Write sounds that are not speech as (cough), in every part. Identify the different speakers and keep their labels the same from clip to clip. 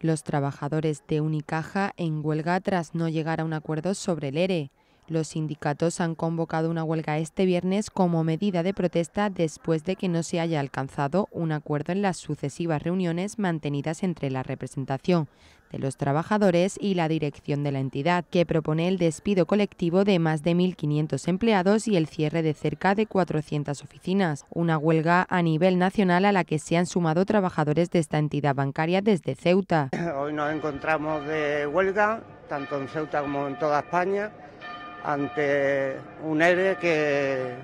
Speaker 1: Los trabajadores de Unicaja en huelga tras no llegar a un acuerdo sobre el ERE. Los sindicatos han convocado una huelga este viernes como medida de protesta después de que no se haya alcanzado un acuerdo en las sucesivas reuniones mantenidas entre la representación de los trabajadores y la dirección de la entidad, que propone el despido colectivo de más de 1.500 empleados y el cierre de cerca de 400 oficinas, una huelga a nivel nacional a la que se han sumado trabajadores de esta entidad bancaria desde Ceuta.
Speaker 2: Hoy nos encontramos de huelga, tanto en Ceuta como en toda España ante un ERE que,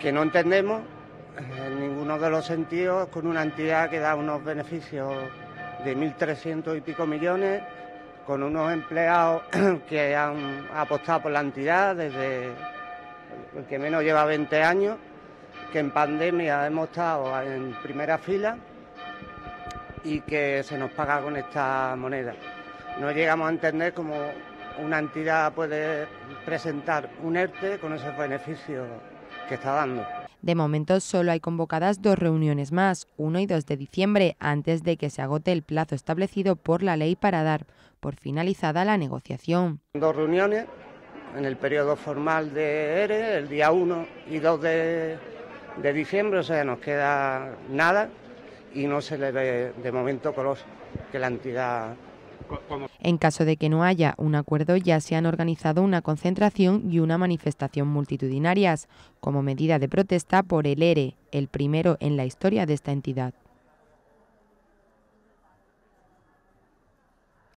Speaker 2: que no entendemos en ninguno de los sentidos, con una entidad que da unos beneficios de 1.300 y pico millones, con unos empleados (clears throat) que han apostado por la entidad desde el que menos lleva 20 años, que en pandemia hemos estado en primera fila y que se nos paga con esta moneda. No llegamos a entender cómo una entidad puede presentar un ERTE con ese beneficio que está dando.
Speaker 1: De momento solo hay convocadas dos reuniones más, 1 y 2 de diciembre, antes de que se agote el plazo establecido por la ley para dar por finalizada la negociación.
Speaker 2: Dos reuniones en el periodo formal de ERE, el día 1 y 2 de, diciembre, o sea, nos queda nada y no se le ve de momento con los que la entidad
Speaker 1: en caso de que no haya un acuerdo, ya se han organizado una concentración y una manifestación multitudinarias, como medida de protesta por el ERE, e, el primero en la historia de esta entidad.